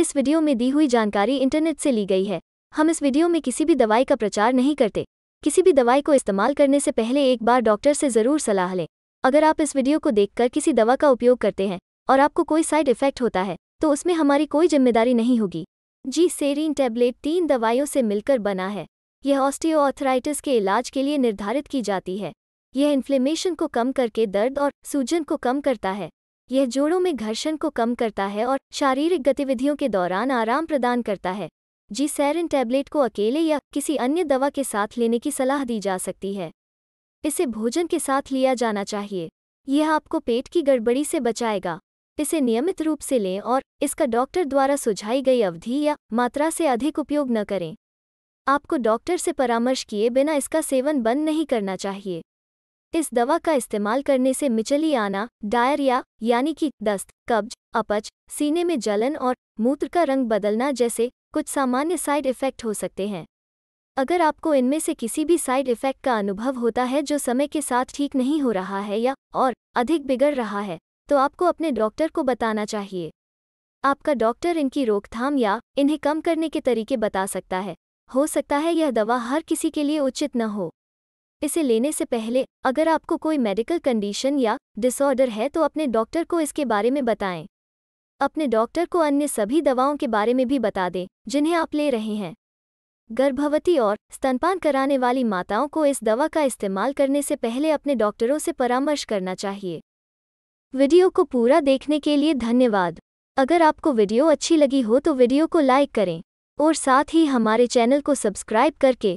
इस वीडियो में दी हुई जानकारी इंटरनेट से ली गई है हम इस वीडियो में किसी भी दवाई का प्रचार नहीं करते किसी भी दवाई को इस्तेमाल करने से पहले एक बार डॉक्टर से ज़रूर सलाह लें अगर आप इस वीडियो को देखकर किसी दवा का उपयोग करते हैं और आपको कोई साइड इफेक्ट होता है तो उसमें हमारी कोई जिम्मेदारी नहीं होगी जी सेरीन टैबलेट तीन दवाइयों से मिलकर बना है यह ऑस्टियोआर्थराइटिस के इलाज के लिए निर्धारित की जाती है यह इन्फ्लेमेशन को कम करके दर्द और सूजन को कम करता है यह जोड़ों में घर्षण को कम करता है और शारीरिक गतिविधियों के दौरान आराम प्रदान करता है जी सैरिन टैबलेट को अकेले या किसी अन्य दवा के साथ लेने की सलाह दी जा सकती है इसे भोजन के साथ लिया जाना चाहिए यह आपको पेट की गड़बड़ी से बचाएगा इसे नियमित रूप से लें और इसका डॉक्टर द्वारा सुझाई गई अवधि या मात्रा से अधिक उपयोग न करें आपको डॉक्टर से परामर्श किए बिना इसका सेवन बंद नहीं करना चाहिए इस दवा का इस्तेमाल करने से मिचली आना डायरिया यानी कि दस्त कब्ज अपच सीने में जलन और मूत्र का रंग बदलना जैसे कुछ सामान्य साइड इफ़ेक्ट हो सकते हैं अगर आपको इनमें से किसी भी साइड इफ़ेक्ट का अनुभव होता है जो समय के साथ ठीक नहीं हो रहा है या और अधिक बिगड़ रहा है तो आपको अपने डॉक्टर को बताना चाहिए आपका डॉक्टर इनकी रोकथाम या इन्हें कम करने के तरीके बता सकता है हो सकता है यह दवा हर किसी के लिए उचित न हो इसे लेने से पहले अगर आपको कोई मेडिकल कंडीशन या डिसऑर्डर है तो अपने डॉक्टर को इसके बारे में बताएं अपने डॉक्टर को अन्य सभी दवाओं के बारे में भी बता दें जिन्हें आप ले रहे हैं गर्भवती और स्तनपान कराने वाली माताओं को इस दवा का इस्तेमाल करने से पहले अपने डॉक्टरों से परामर्श करना चाहिए वीडियो को पूरा देखने के लिए धन्यवाद अगर आपको वीडियो अच्छी लगी हो तो वीडियो को लाइक करें और साथ ही हमारे चैनल को सब्सक्राइब करके